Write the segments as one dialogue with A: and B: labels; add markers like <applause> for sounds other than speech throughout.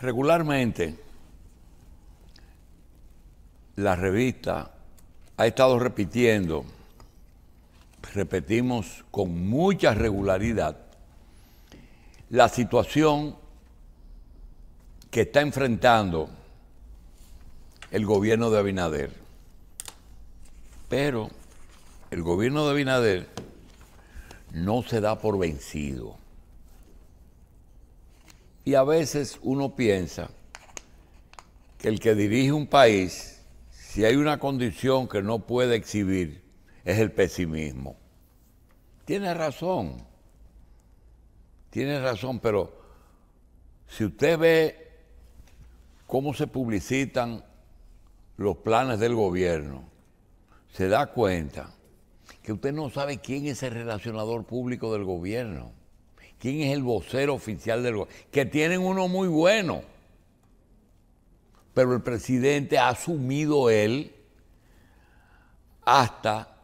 A: Regularmente, la revista ha estado repitiendo, repetimos con mucha regularidad, la situación que está enfrentando el gobierno de Abinader. Pero el gobierno de Abinader no se da por vencido. Y a veces uno piensa que el que dirige un país, si hay una condición que no puede exhibir, es el pesimismo. Tiene razón, tiene razón, pero si usted ve cómo se publicitan los planes del gobierno, se da cuenta que usted no sabe quién es el relacionador público del gobierno quién es el vocero oficial del gobierno, que tienen uno muy bueno, pero el presidente ha asumido él hasta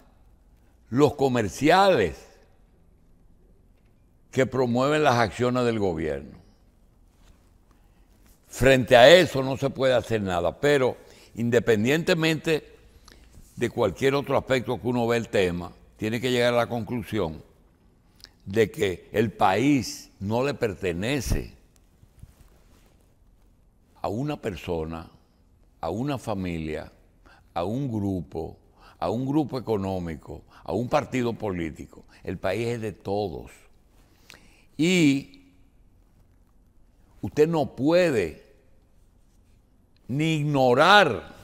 A: los comerciales que promueven las acciones del gobierno. Frente a eso no se puede hacer nada, pero independientemente de cualquier otro aspecto que uno ve el tema, tiene que llegar a la conclusión de que el país no le pertenece a una persona, a una familia, a un grupo, a un grupo económico, a un partido político. El país es de todos. Y usted no puede ni ignorar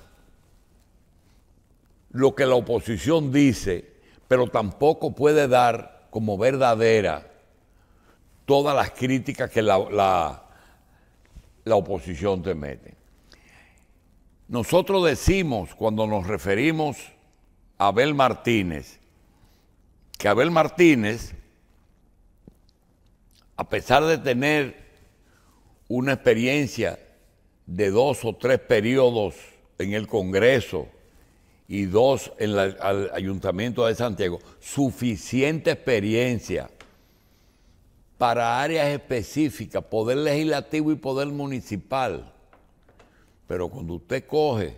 A: lo que la oposición dice, pero tampoco puede dar como verdadera todas las críticas que la, la, oposición te mete. Nosotros decimos cuando nos referimos a Abel Martínez, que Abel Martínez, a pesar de tener una experiencia de dos o tres periodos en el Congreso, y dos en el Ayuntamiento de Santiago, suficiente experiencia para áreas específicas, poder legislativo y poder municipal. Pero cuando usted coge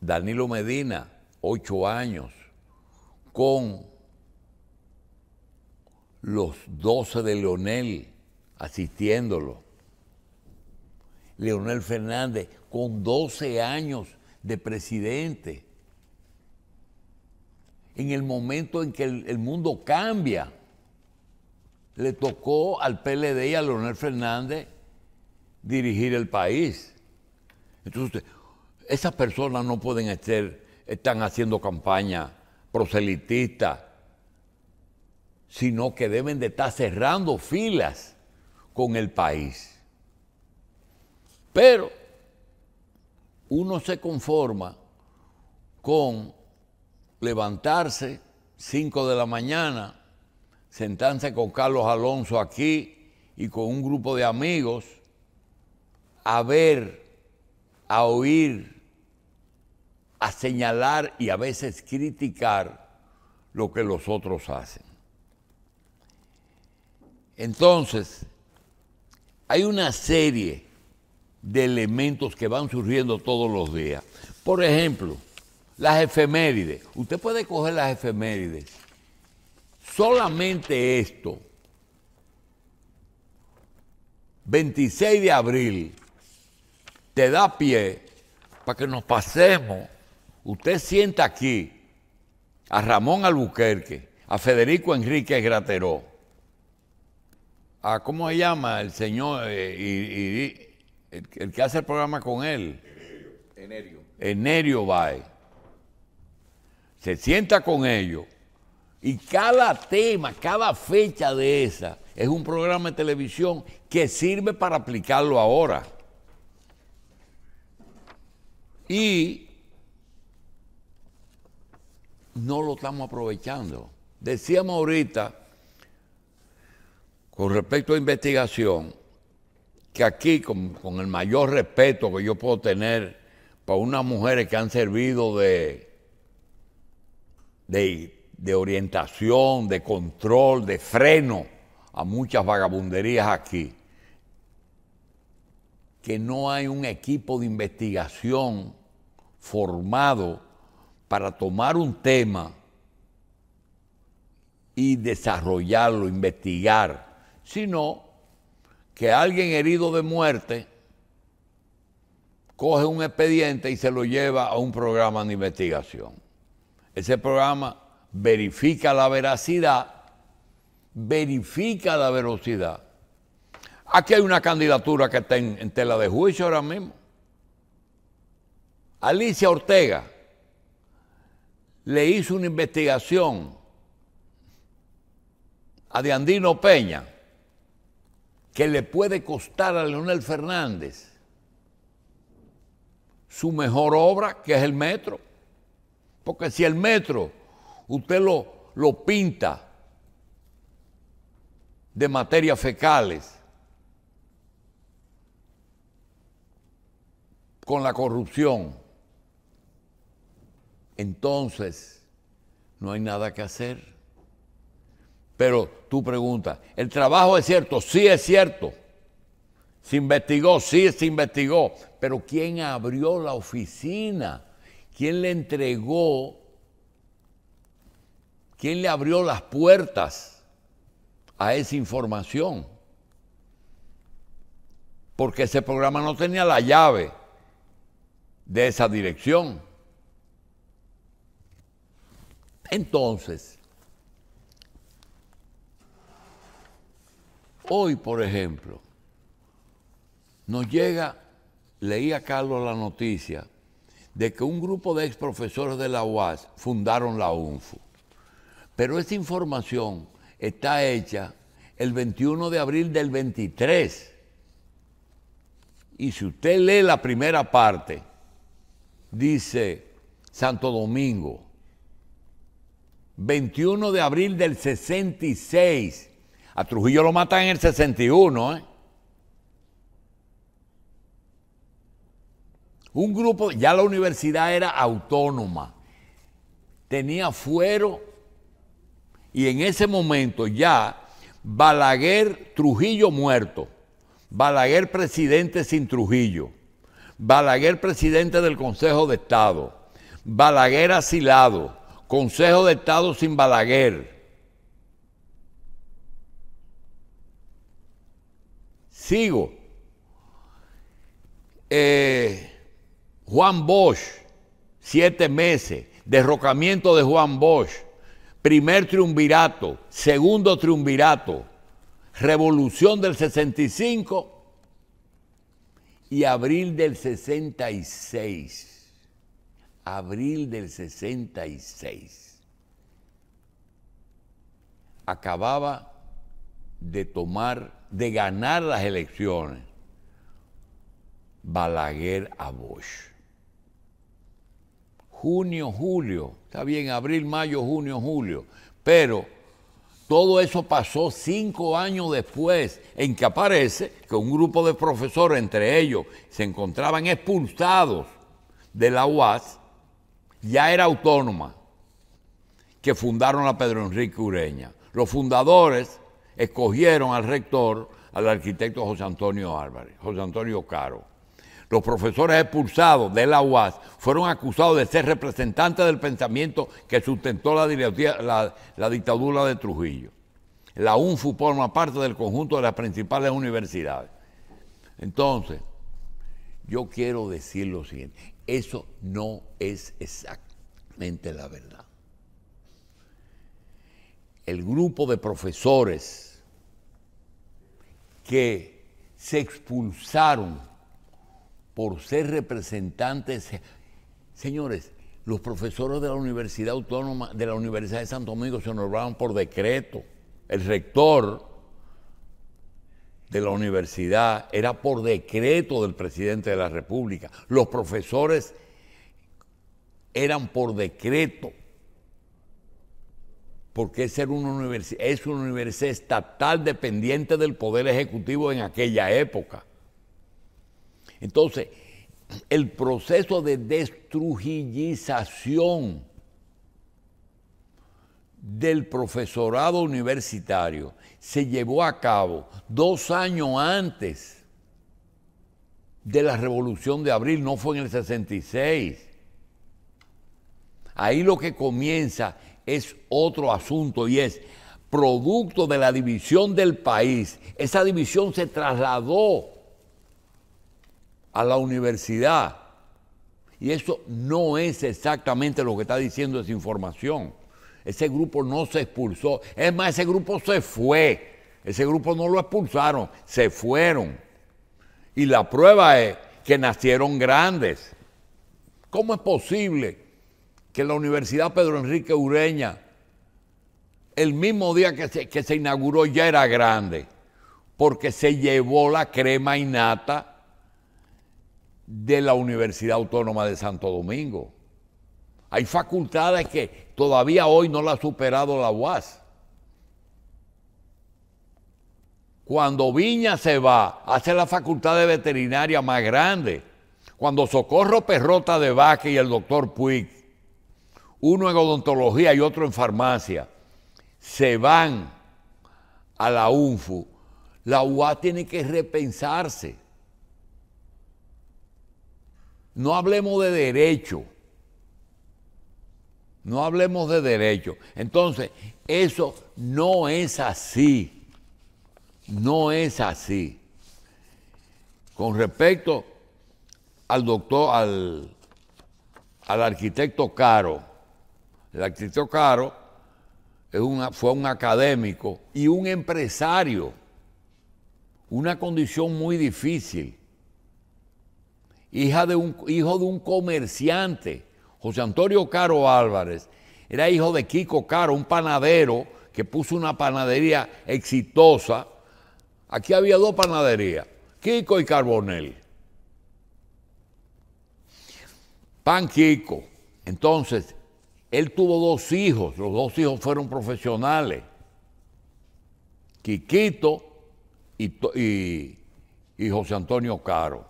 A: Danilo Medina, ocho años, con los doce de Leonel asistiéndolo, Leonel Fernández, con doce años de presidente. En el momento en que el, mundo cambia, le tocó al PLD y a Leonel Fernández dirigir el país. Entonces, esas personas no pueden estar, están haciendo campaña proselitista, sino que deben de estar cerrando filas con el país. Pero uno se conforma con levantarse 5 de la mañana, sentarse con Carlos Alonso aquí y con un grupo de amigos a ver, a oír, a señalar y a veces criticar lo que los otros hacen. Entonces, hay una serie de elementos que van surgiendo todos los días. Por ejemplo, las efemérides. Usted puede coger las efemérides. Solamente esto, 26 de abril, te da pie para que nos pasemos. Usted sienta aquí a Ramón Albuquerque, a Federico Enrique Grateró, a cómo se llama el señor eh, el, que hace el programa con él. Enerio. Enerio va Se sienta con ellos y cada tema, cada fecha de esa es un programa de televisión que sirve para aplicarlo ahora. Y no lo estamos aprovechando. Decíamos ahorita, con respecto a investigación, que aquí, con, el mayor respeto que yo puedo tener para unas mujeres que han servido de, de, de orientación, de control, de freno a muchas vagabunderías aquí, que no hay un equipo de investigación formado para tomar un tema y desarrollarlo, investigar, sino que alguien herido de muerte coge un expediente y se lo lleva a un programa de investigación. Ese programa verifica la veracidad, verifica la veracidad. Aquí hay una candidatura que está en, tela de juicio ahora mismo. Alicia Ortega le hizo una investigación a Andino Peña que le puede costar a Leonel Fernández su mejor obra, que es el metro. Porque si el metro usted lo, lo pinta de materias fecales, con la corrupción, entonces no hay nada que hacer. Pero tú preguntas, ¿el trabajo es cierto? Sí es cierto. Se investigó, sí se investigó. Pero ¿quién abrió la oficina? ¿Quién le entregó? ¿Quién le abrió las puertas a esa información? Porque ese programa no tenía la llave de esa dirección. Entonces, Hoy, por ejemplo, nos llega, leía Carlos la noticia, de que un grupo de ex profesores de la UAS fundaron la UNFU. Pero esta información está hecha el 21 de abril del 23. Y si usted lee la primera parte, dice Santo Domingo, 21 de abril del 66, a Trujillo lo matan en el 61, ¿eh? Un grupo, ya la universidad era autónoma, tenía fuero y en ese momento ya Balaguer Trujillo muerto, Balaguer presidente sin Trujillo, Balaguer presidente del Consejo de Estado, Balaguer asilado, Consejo de Estado sin Balaguer, Sigo. Eh, Juan Bosch, siete meses. Derrocamiento de Juan Bosch. Primer triunvirato. Segundo triunvirato. Revolución del 65 y abril del 66. Abril del 66. Acababa de tomar de ganar las elecciones, Balaguer a Bosch. Junio, julio, está bien, abril, mayo, junio, julio, pero todo eso pasó cinco años después, en que aparece que un grupo de profesores, entre ellos, se encontraban expulsados de la UAS, ya era autónoma, que fundaron la Pedro Enrique Ureña. Los fundadores escogieron al rector, al arquitecto José Antonio Álvarez, José Antonio Caro. Los profesores expulsados de la UAS fueron acusados de ser representantes del pensamiento que sustentó la, dictadura de Trujillo. La UNFU forma parte del conjunto de las principales universidades. Entonces, yo quiero decir lo siguiente, eso no es exactamente la verdad. El grupo de profesores que se expulsaron por ser representantes. Señores, los profesores de la Universidad Autónoma, de la Universidad de Santo Domingo se nombraron por decreto. El rector de la universidad era por decreto del presidente de la República. Los profesores eran por decreto porque es una, universidad, es una universidad estatal dependiente del Poder Ejecutivo en aquella época. Entonces, el proceso de destrujillización del profesorado universitario se llevó a cabo dos años antes de la Revolución de Abril, no fue en el 66. Ahí lo que comienza es otro asunto y es producto de la división del país. Esa división se trasladó a la universidad. Y eso no es exactamente lo que está diciendo esa información. Ese grupo no se expulsó. Es más, ese grupo se fue. Ese grupo no lo expulsaron, se fueron. Y la prueba es que nacieron grandes. ¿Cómo es posible que la Universidad Pedro Enrique Ureña, el mismo día que se, que se inauguró, ya era grande, porque se llevó la crema innata de la Universidad Autónoma de Santo Domingo. Hay facultades que todavía hoy no la ha superado la UAS. Cuando Viña se va, hace la facultad de veterinaria más grande. Cuando Socorro Perrota de Vázquez y el doctor Puig uno en odontología y otro en farmacia, se van a la UNFU, la UA tiene que repensarse. No hablemos de derecho. No hablemos de derecho. Entonces, eso no es así. No es así. Con respecto al doctor, al, al arquitecto Caro, el actriz Caro fue un académico y un empresario, una condición muy difícil. de un, hijo de un comerciante, José Antonio Caro Álvarez, era hijo de Kiko Caro, un panadero que puso una panadería exitosa. Aquí había dos panaderías, Kiko y Carbonel. Pan Kiko. Entonces, él tuvo dos hijos, los dos hijos fueron profesionales. Quiquito y, José Antonio Caro.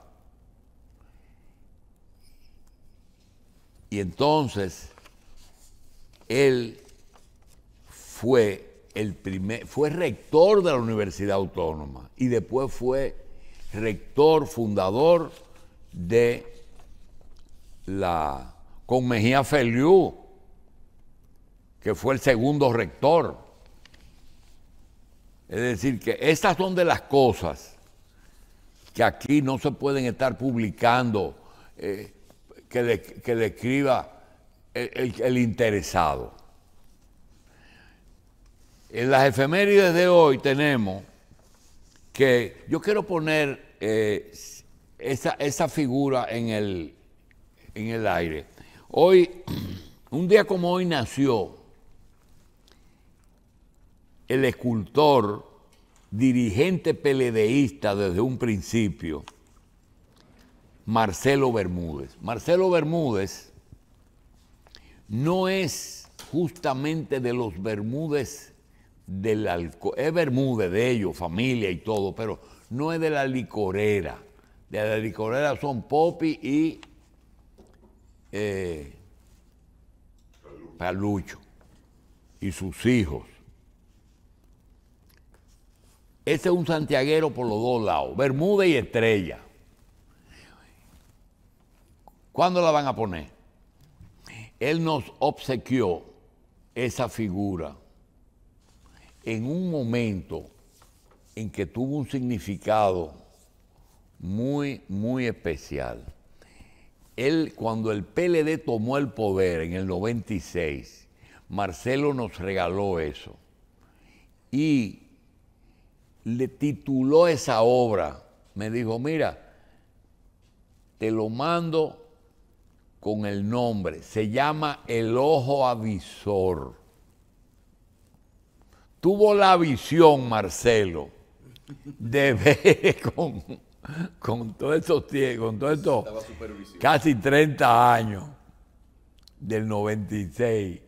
A: Y entonces, él fue el primer, fue rector de la Universidad Autónoma y después fue rector fundador de la con Mejía Feliú que fue el segundo rector. Es decir, que estas son de las cosas que aquí no se pueden estar publicando eh, que, que, describa el, interesado. En las efemérides de hoy tenemos que yo quiero poner eh, esa, figura en el, en el aire. Hoy, <clears throat> un día como hoy nació el escultor, dirigente peledeísta desde un principio, Marcelo Bermúdez. Marcelo Bermúdez no es justamente de los Bermúdez del alcohol, es Bermúdez de ellos, familia y todo, pero no es de la licorera. De la licorera son Popi y eh, Palucho y sus hijos ese es un santiaguero por los dos lados, Bermuda y Estrella. ¿Cuándo la van a poner? Él nos obsequió esa figura en un momento en que tuvo un significado muy, muy especial. Él, cuando el PLD tomó el poder en el 96, Marcelo nos regaló eso. Y le tituló esa obra. Me dijo, mira, te lo mando con el nombre. Se llama El Ojo Avisor. Tuvo la visión, Marcelo, de <laughs> ver con, todos con todos estos casi 30 años del 96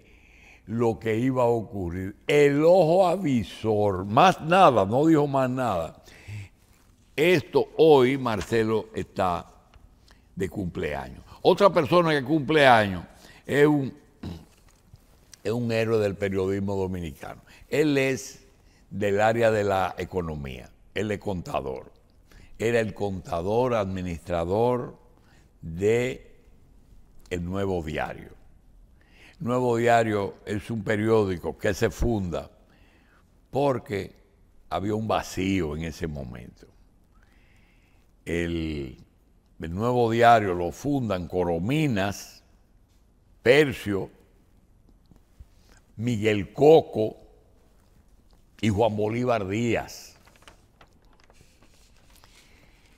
A: lo que iba a ocurrir. El ojo avisor, más nada, no dijo más nada. Esto hoy Marcelo está de cumpleaños. Otra persona que cumpleaños es un, es un héroe del periodismo dominicano. Él es del área de la economía, él es contador. Era el contador administrador de El Nuevo Diario. Nuevo Diario es un periódico que se funda porque había un vacío en ese momento. El, Nuevo Diario lo fundan Corominas, Percio, Miguel Coco y Juan Bolívar Díaz.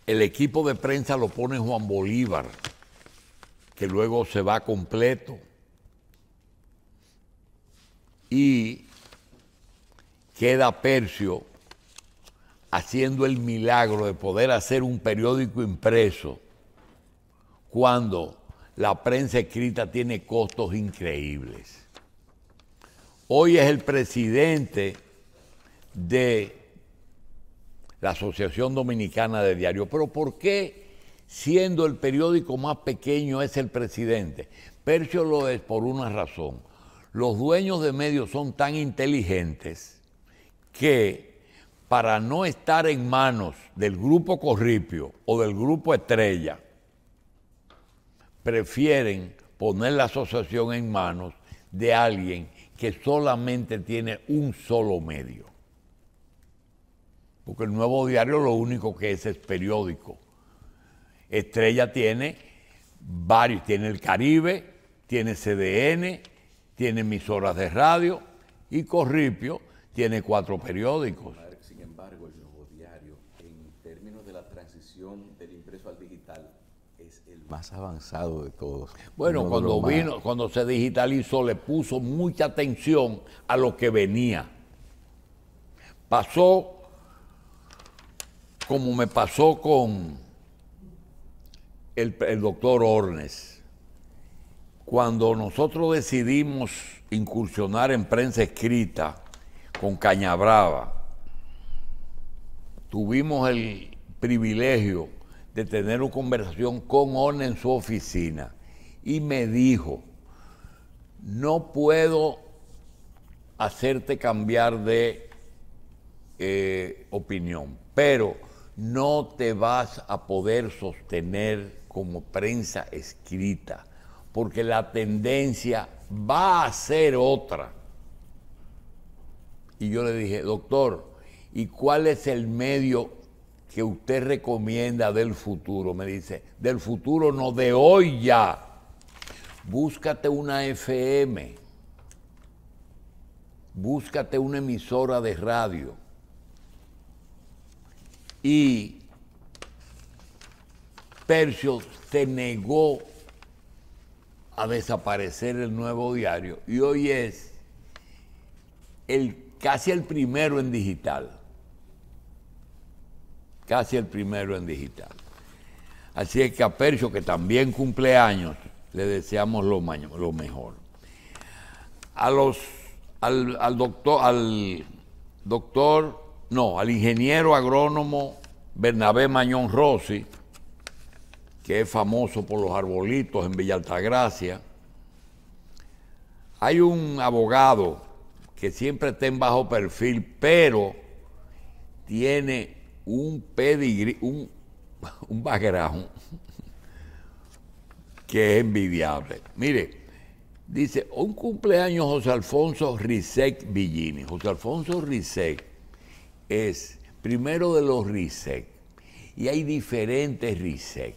A: El equipo de prensa lo pone Juan Bolívar, que luego se va completo y queda Percio haciendo el milagro de poder hacer un periódico impreso cuando la prensa escrita tiene costos increíbles. Hoy es el presidente de la Asociación Dominicana de Diario. pero ¿por qué siendo el periódico más pequeño es el presidente? Percio lo es por una razón los dueños de medios son tan inteligentes que para no estar en manos del grupo Corripio o del grupo Estrella, prefieren poner la asociación en manos de alguien que solamente tiene un solo medio. Porque el nuevo diario lo único que es es periódico. Estrella tiene varios, tiene el Caribe, tiene CDN, tiene emisoras de radio y Corripio tiene cuatro periódicos. Sin embargo, el nuevo diario, en términos de la transición del impreso al digital, es el más avanzado de todos. Bueno, cuando vino, cuando se digitalizó, le puso mucha atención a lo que venía. Pasó como me pasó con el, el doctor Ornes cuando nosotros decidimos incursionar en prensa escrita con Cañabrava, tuvimos el privilegio de tener una conversación con On en su oficina y me dijo, no puedo hacerte cambiar de eh, opinión, pero no te vas a poder sostener como prensa escrita porque la tendencia va a ser otra. Y yo le dije, doctor, ¿y cuál es el medio que usted recomienda del futuro? Me dice, del futuro no, de hoy ya. Búscate una FM, búscate una emisora de radio y Tercio se negó a desaparecer el nuevo diario y hoy es el, casi el primero en digital. Casi el primero en digital. Así es que a Percio, que también cumple años, le deseamos lo, lo mejor. A los, al, al, doctor, al doctor, no, al ingeniero agrónomo Bernabé Mañón Rossi, que es famoso por los arbolitos en Villa Altagracia. Hay un abogado que siempre está en bajo perfil, pero tiene un pedigrí, un, <laughs> un <laughs> que es envidiable. Mire, dice, un cumpleaños José Alfonso Rizek Villini. José Alfonso Rizek es primero de los Rizek y hay diferentes Rizek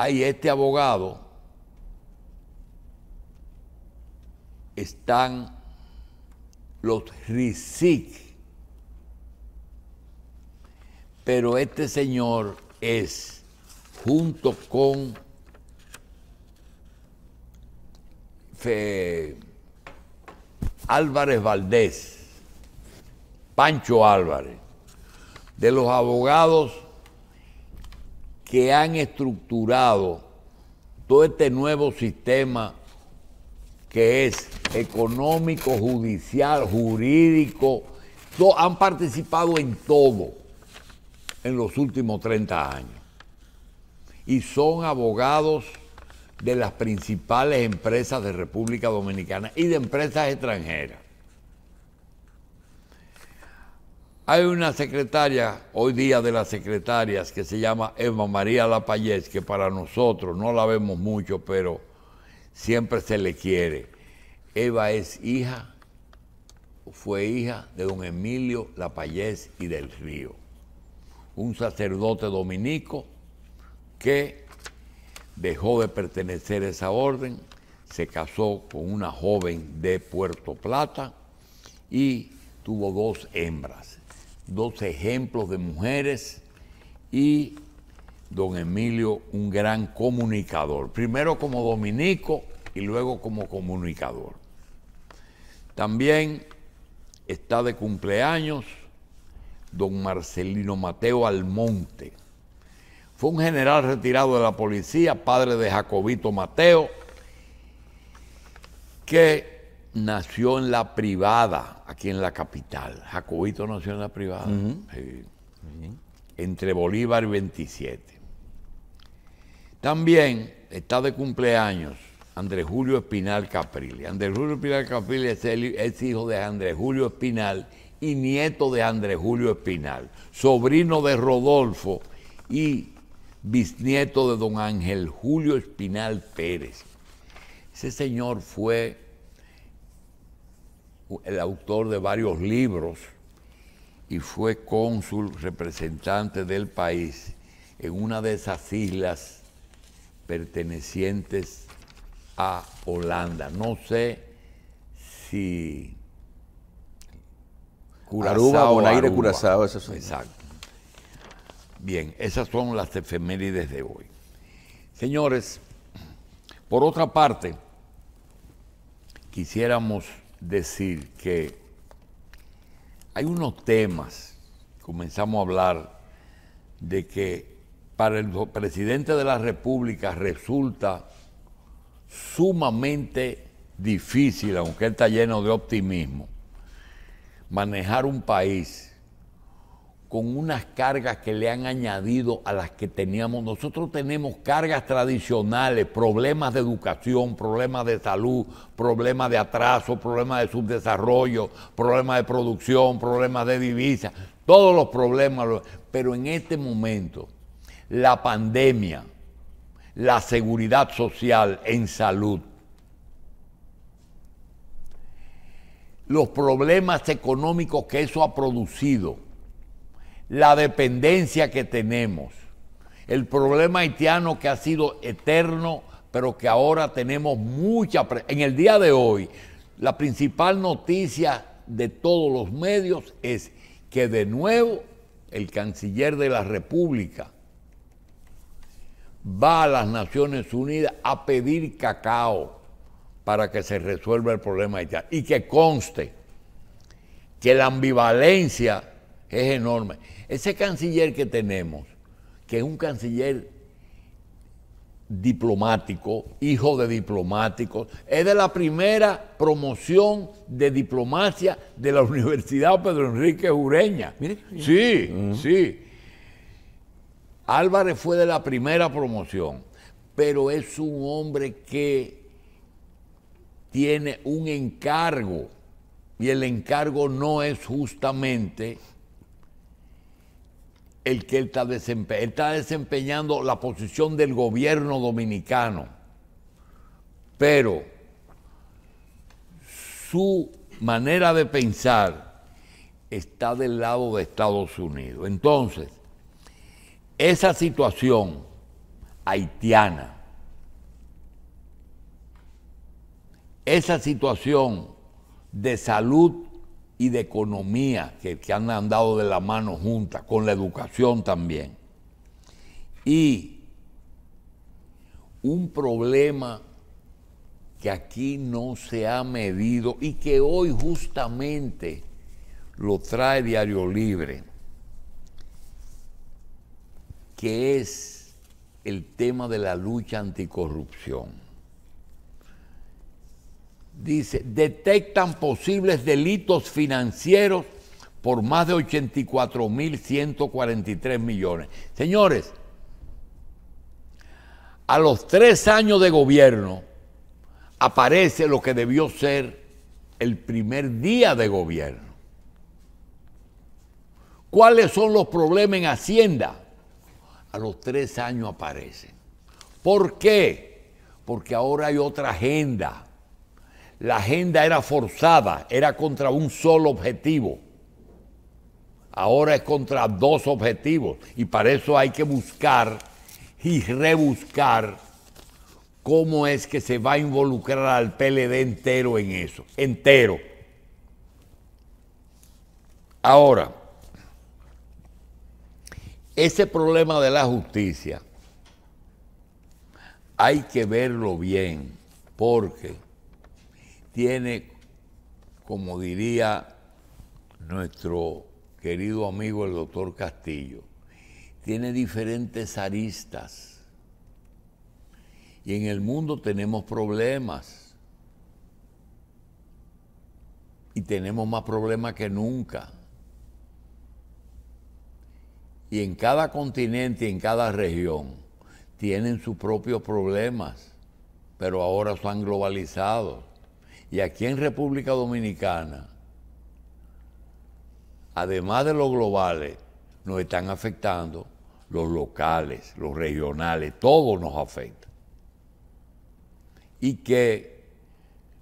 A: hay este abogado están los RISIC. Pero este señor es, junto con Álvarez Valdés, Pancho Álvarez, de los abogados que han estructurado todo este nuevo sistema que es económico, judicial, jurídico, han participado en todo en los últimos 30 años. Y son abogados de las principales empresas de República Dominicana y de empresas extranjeras. Hay una secretaria, hoy día de las secretarias, que se llama Eva María Lapayez, que para nosotros no la vemos mucho, pero siempre se le quiere. Eva es hija, fue hija de don Emilio Lapayez y del Río, un sacerdote dominico que dejó de pertenecer a esa orden, se casó con una joven de Puerto Plata y tuvo dos hembras dos ejemplos de mujeres y don Emilio un gran comunicador, primero como dominico y luego como comunicador. También está de cumpleaños don Marcelino Mateo Almonte. Fue un general retirado de la policía, padre de Jacobito Mateo, que nació en la privada, aquí en la capital. Jacobito nació en la privada. Entre Bolívar y 27. También está de cumpleaños Andrés Julio Espinal Caprile. Andrés Julio Espinal Caprile es, es hijo de Andrés Julio Espinal y nieto de Andrés Julio Espinal, sobrino de Rodolfo y bisnieto de don Ángel Julio Espinal Pérez. Ese señor fue el autor de varios libros y fue cónsul representante del país en una de esas islas pertenecientes a Holanda. No sé si Curazao, Aruba, Bonaire, Curazao, esas son. Exacto. Bien, esas son las efemérides de hoy. Señores, por otra parte, quisiéramos decir que hay unos temas, comenzamos a hablar de que para el presidente de la República resulta sumamente difícil, aunque él está lleno de optimismo, manejar un país con unas cargas que le han añadido a las que teníamos. Nosotros tenemos cargas tradicionales, problemas de educación, problemas de salud, problemas de atraso, problemas de subdesarrollo, problemas de producción, problemas de divisas, todos los problemas. Pero en este momento, la pandemia, la seguridad social en salud, los problemas económicos que eso ha producido, la dependencia que tenemos, el problema haitiano que ha sido eterno, pero que ahora tenemos mucha... En el día de hoy, la principal noticia de todos los medios es que de nuevo el canciller de la República va a las Naciones Unidas a pedir cacao para que se resuelva el problema haitiano. Y que conste que la ambivalencia es enorme. Ese canciller que tenemos, que es un canciller diplomático, hijo de diplomáticos, es de la primera promoción de diplomacia de la <laughs> Universidad Pedro Enrique Ureña. Sí, mm. sí. Álvarez fue de la primera promoción, pero es un hombre que tiene un encargo y el encargo no es justamente el que está está desempeñando la posición del gobierno dominicano. Pero su manera de pensar está del lado de Estados Unidos. Entonces, esa situación haitiana, esa situación de salud y de economía que, han andado de la mano juntas, con la educación también. Y un problema que aquí no se ha medido y que hoy justamente lo trae Diario Libre, que es el tema de la lucha anticorrupción dice, detectan posibles delitos financieros por más de 84.143 millones. Señores, a los tres años de gobierno aparece lo que debió ser el primer día de gobierno. ¿Cuáles son los problemas en Hacienda? A los tres años aparecen. ¿Por qué? Porque ahora hay otra agenda la agenda era forzada, era contra un solo objetivo. Ahora es contra dos objetivos y para eso hay que buscar y rebuscar cómo es que se va a involucrar al PLD entero en eso, entero. Ahora, ese problema de la justicia hay que verlo bien, porque tiene, como diría nuestro querido amigo el doctor Castillo, tiene diferentes aristas. Y en el mundo tenemos problemas. Y tenemos más problemas que nunca. Y en cada continente, en cada región, tienen sus propios problemas, pero ahora son globalizados. Y aquí en República Dominicana, además de los globales, nos están afectando los locales, los regionales, todo nos afecta. Y que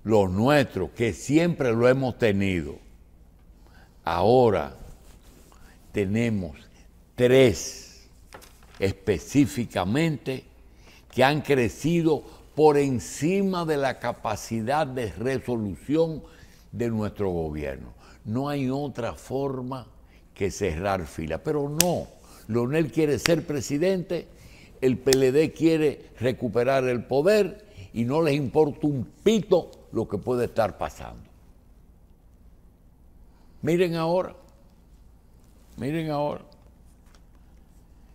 A: los nuestros, que siempre lo hemos tenido, ahora tenemos tres específicamente que han crecido por encima de la capacidad de resolución de nuestro gobierno. No hay otra forma que cerrar fila, pero no. Leonel quiere ser presidente, el PLD quiere recuperar el poder y no les importa un pito lo que puede estar pasando. Miren ahora, miren ahora.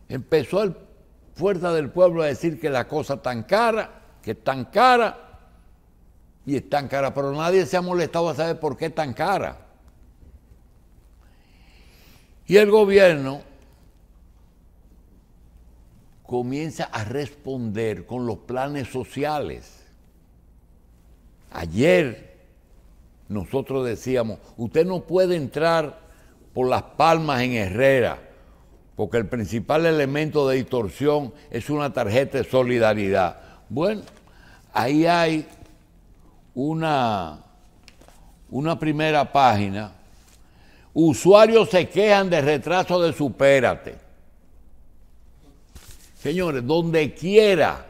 A: Empezó el Fuerza del Pueblo a decir que la cosa tan cara, que es tan cara y es tan cara, pero nadie se ha molestado a saber por qué es tan cara. Y el gobierno comienza a responder con los planes sociales. Ayer nosotros decíamos, usted no puede entrar por las palmas en Herrera, porque el principal elemento de distorsión es una tarjeta de solidaridad bueno, ahí hay una, una primera página. Usuarios se quejan de retraso de supérate. Señores, donde quiera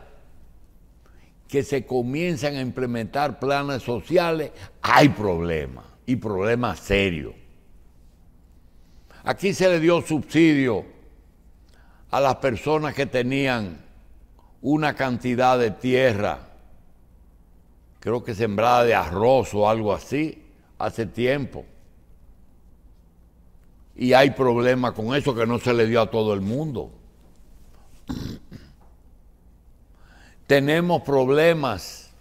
A: que se comiencen a implementar planes sociales, hay problemas y problemas serios. Aquí se le dio subsidio a las personas que tenían una cantidad de tierra, creo que sembrada de arroz o algo así, hace tiempo. Y hay problemas con eso que no se le dio a todo el mundo. <clears throat> Tenemos problemas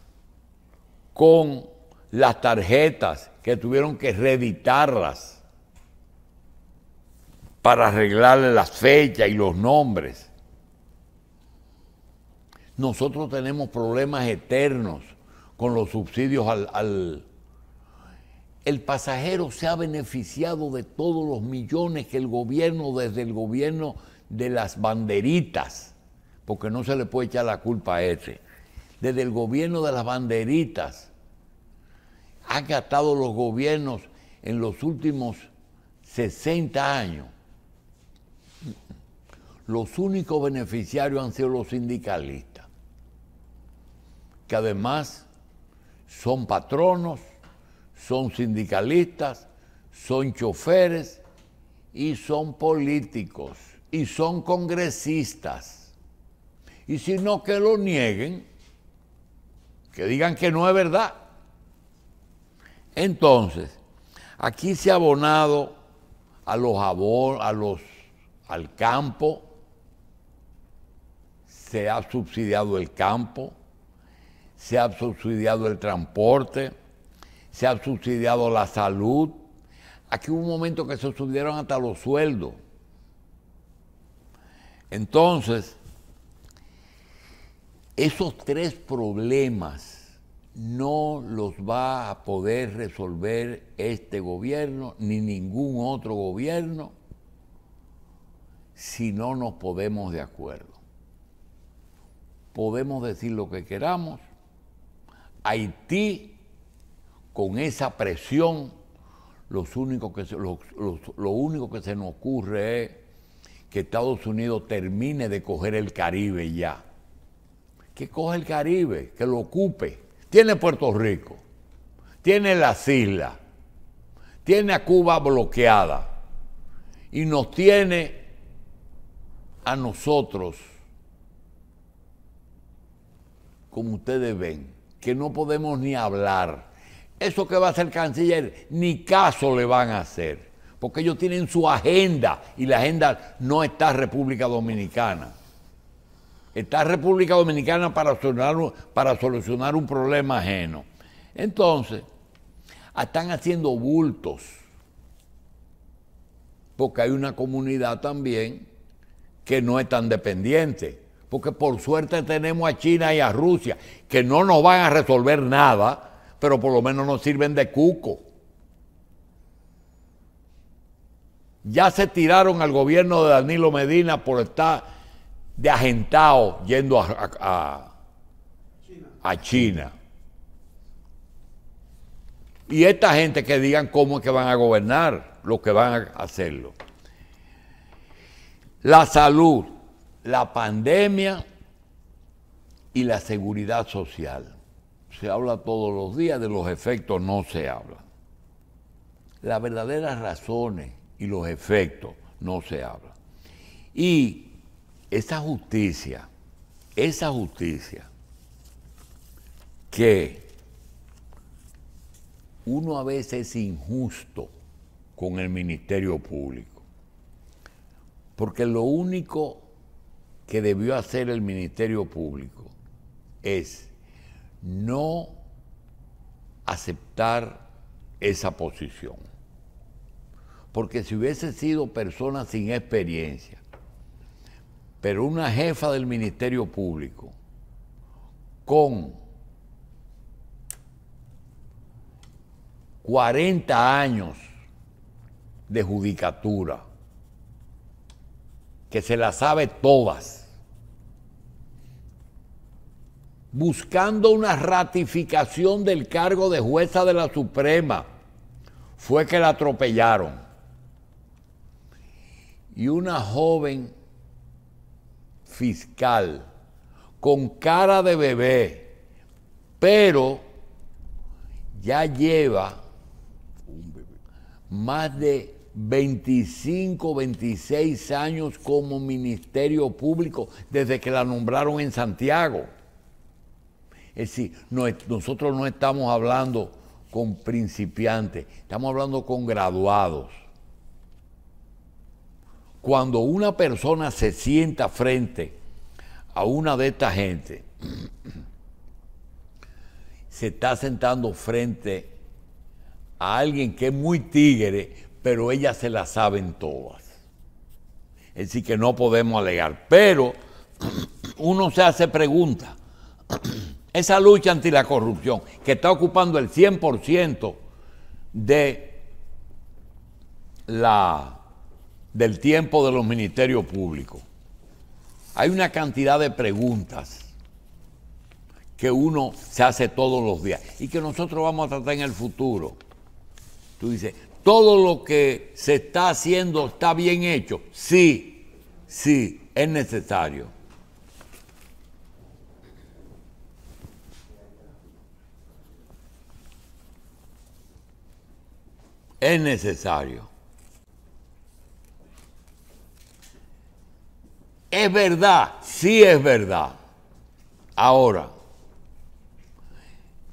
A: con las tarjetas que tuvieron que reeditarlas para arreglarle las fechas y los nombres. Nosotros tenemos problemas eternos con los subsidios al, El pasajero se ha beneficiado de todos los millones que el gobierno, desde el gobierno de las banderitas, porque no se le puede echar la culpa a ese, desde el gobierno de las banderitas, han gastado los gobiernos en los últimos 60 años. Los únicos beneficiarios han sido los sindicalistas que además son patronos, son sindicalistas, son choferes y son políticos y son congresistas. Y si no que lo nieguen, que digan que no es verdad. Entonces, aquí se ha abonado a los a los al campo, se ha subsidiado el campo, se ha subsidiado el transporte, se ha subsidiado la salud. Aquí hubo un momento que se subieron hasta los sueldos. Entonces, esos tres problemas no los va a poder resolver este gobierno ni ningún otro gobierno si no nos podemos de acuerdo. Podemos decir lo que queramos, Haití, con esa presión, que lo único que se nos ocurre es que Estados Unidos termine de coger el Caribe ya. Que coge el Caribe, que lo ocupe. Tiene Puerto Rico, tiene las islas, tiene a Cuba bloqueada y nos tiene a nosotros, como ustedes ven, que no podemos ni hablar. Eso que va a hacer el canciller, ni caso le van a hacer, porque ellos tienen su agenda y la agenda no está República Dominicana. Está República Dominicana para para solucionar un problema ajeno. Entonces, están haciendo bultos, porque hay una comunidad también que no es tan dependiente porque por suerte tenemos a China y a Rusia, que no nos van a resolver nada, pero por lo menos nos sirven de cuco. Ya se tiraron al gobierno de Danilo Medina por estar de agentado yendo a, China. Y esta gente que digan cómo es que van a gobernar, lo que van a hacerlo. La salud la pandemia y la seguridad social. Se habla todos los días, de los efectos no se habla. Las verdaderas razones y los efectos no se habla. Y esa justicia, esa justicia que uno a veces es injusto con el Ministerio Público, porque lo único que debió hacer el Ministerio Público es no aceptar esa posición. Porque si hubiese sido persona sin experiencia, pero una jefa del Ministerio Público con 40 años de judicatura, que se la sabe todas, buscando una ratificación del cargo de jueza de la Suprema, fue que la atropellaron. Y una joven fiscal con cara de bebé, pero ya lleva más de 25, 26 años como Ministerio Público desde que la nombraron en Santiago. Es decir, nosotros no estamos hablando con principiantes, estamos hablando con graduados. Cuando una persona se sienta frente a una de esta gente, <clears throat> se está sentando frente a alguien que es muy tigre, pero ellas se las saben todas. Es decir, que no podemos alegar. Pero <clears throat> uno se hace pregunta. <clears throat> esa lucha anti la corrupción, que está ocupando el 100% de la, del tiempo de los ministerios públicos. Hay una cantidad de preguntas que uno se hace todos los días y que nosotros vamos a tratar en el futuro. Tú dices, todo lo que se está haciendo está bien hecho. Sí, sí, es necesario. es necesario. Es verdad, sí es verdad. Ahora,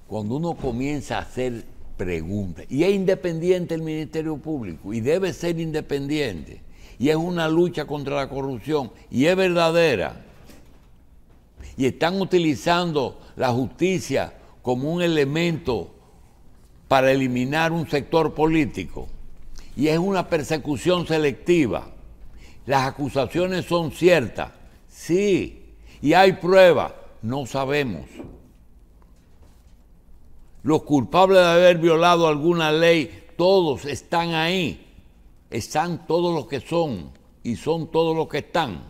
A: cuando uno comienza a hacer preguntas, y es independiente el Ministerio Público, y debe ser independiente, y es una lucha contra la corrupción, y es verdadera, y están utilizando la justicia como un elemento para eliminar un sector político y es una persecución selectiva. Las acusaciones son ciertas, sí, y hay pruebas, no sabemos. Los culpables de haber violado alguna ley, todos están ahí, están todos los que son y son todos los que están.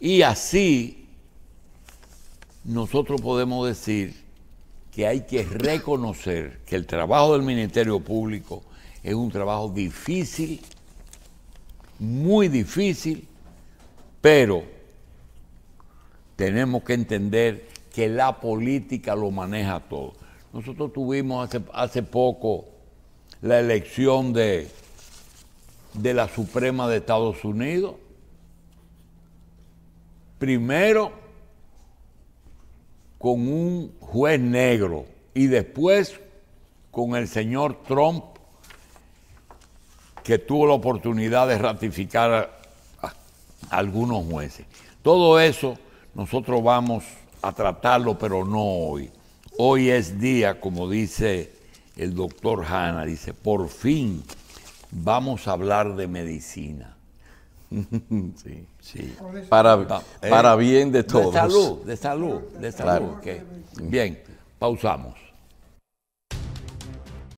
A: Y así nosotros podemos decir que hay que reconocer que el trabajo del Ministerio Público es un trabajo difícil, muy difícil, pero tenemos que entender que la política lo maneja todo. Nosotros tuvimos hace, poco la elección de, de la Suprema de Estados Unidos. Primero, con un juez negro y después con el señor Trump, que tuvo la oportunidad de ratificar a algunos jueces. Todo eso nosotros vamos a tratarlo, pero no hoy. Hoy es día, como dice el doctor Hanna, dice, por fin vamos a hablar de medicina. <laughs> sí. sí. Para, para bien de todos. De salud, de salud, de salud. Bien, pausamos.